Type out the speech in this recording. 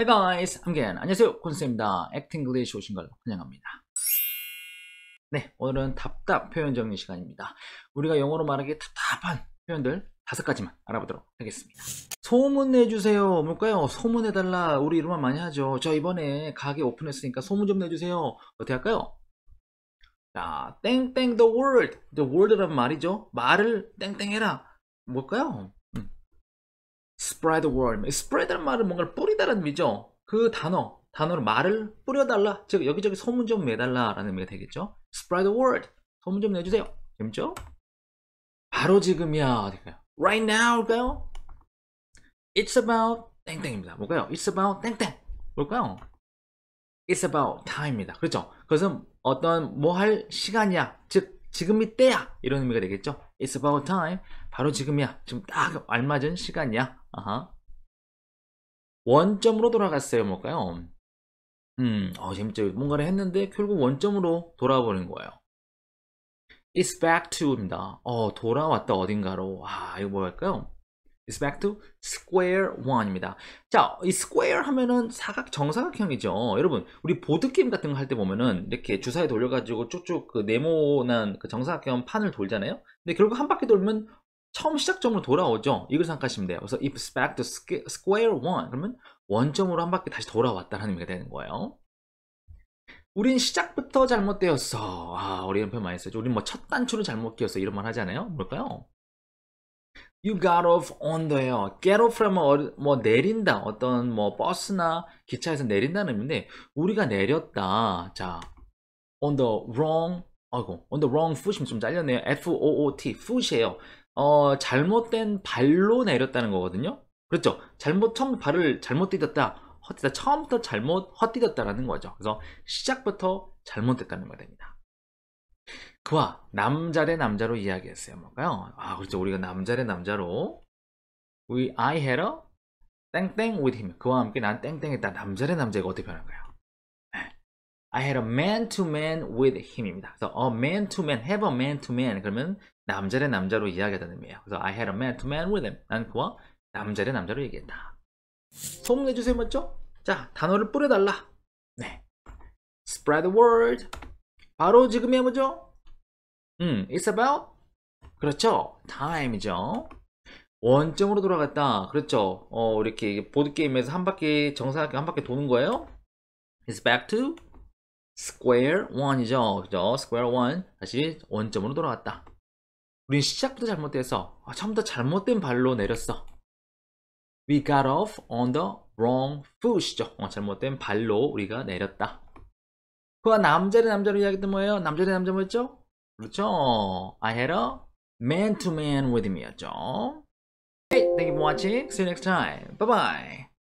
h e guys, I'm Gan. 안녕하세요, 콘스입니다. 액팅글 i n g 오신 걸 환영합니다. 네, 오늘은 답답 표현 정리 시간입니다. 우리가 영어로 말하기 답답한 표현들 다섯 가지만 알아보도록 하겠습니다. 소문 내주세요. 뭘까요? 소문해달라. 우리 이런말 많이 하죠. 저 이번에 가게 오픈했으니까 소문 좀 내주세요. 어떻게 할까요? 자, 땡땡 the world. the world라는 말이죠. 말을 땡땡해라. 뭘까요? spread worm. spread란 말은 뭔가를 뿌리다라는 의미죠. 그 단어, 단어로 말을 뿌려달라. 즉 여기저기 소문 좀 내달라라는 의미가 되겠죠. spread word. 소문 좀 내주세요. 재밌죠? 바로 지금이야. 어딜까요? Right now일까요? It's about 땡땡입니다. 뭘까요? It's about 땡땡. 뭘까요? It's about time입니다. 그렇죠? 그것은 어떤 뭐 할 시간이야. 즉 지금이 때야. 이런 의미가 되겠죠? It's about time. 바로 지금이야. 지금 딱 알맞은 시간이야. 아하. 원점으로 돌아갔어요. 뭘까요? 음, 어, 재밌죠. 뭔가를 했는데 결국 원점으로 돌아버린 거예요. It's back to입니다. 어, 돌아왔다 어딘가로. 아, 이거 뭐랄까요? It's back to square one입니다. 자, 이 square 하면은 사각 정사각형이죠. 여러분, 우리 보드 게임 같은 거 할 때 보면은 이렇게 주사위 돌려가지고 쭉쭉 그 네모난 그 정사각형 판을 돌잖아요. 근데 결국 한 바퀴 돌면 처음 시작점으로 돌아오죠. 이걸 생각하시면 돼요. 그래서 if it's back to square one 그러면 원점으로 한 바퀴 다시 돌아왔다는 의미가 되는 거예요. 우린 시작부터 잘못되었어. 아, 우리 이런 많이 쓰죠. 우린 뭐 첫 단추를 잘못 끼웠어. 이런 말 하잖아요. 뭘까요? You got off on the요. a get off from 뭐, 뭐 내린다. 어떤 뭐 버스나 기차에서 내린다는 의미인데 우리가 내렸다. 자, on the wrong 아이고 on the wrong foot이면 좀 잘렸네요. F O O T foot이에요. 어, 잘못된 발로 내렸다는 거거든요. 그렇죠. 잘못 처음 발을 잘못 디뎠다, 헛디다 처음부터 잘못 헛디뎠다라는 거죠. 그래서 시작부터 잘못됐다는 거됩니다. 그와 남자 대 남자로 이야기했어요. 뭘까요? 아, 그렇죠. 우리가 남자 대 남자로 We I had a 땡땡 with him. 그와 함께 난 땡땡했다. 남자 대 남자가 어떻게 변할까요? 네. I had a man to man with him입니다. 그래서 a man to man, have a man to man 그러면 남자를 남자로 이야기하다는 의미예요. 그래서 I had a man to man with him. 난 그와 남자를 남자로 얘기했다. 소문내주세요 맞죠? 자 단어를 뿌려달라. 네. Spread the word. 바로 지금이야 뭐죠? 음, it's about 그렇죠. time이죠. 원점으로 돌아갔다. 그렇죠. 어, 이렇게 보드게임에서 한 바퀴, 정사각형 한 바퀴 도는 거예요. is t back to square one이죠. 그죠? square one. 다시 원점으로 돌아갔다. 우린 시작부터 잘못돼서 아, 처음부터 잘못된 발로 내렸어. We got off on the wrong foot이죠. 어, 잘못된 발로 우리가 내렸다. 그와 남자를 남자로 이야기했던 뭐예요? 남자를 남자 뭐였죠? 그렇죠. I had a man to man with me였죠. Hey, thank you for watching. See you next time. Bye bye.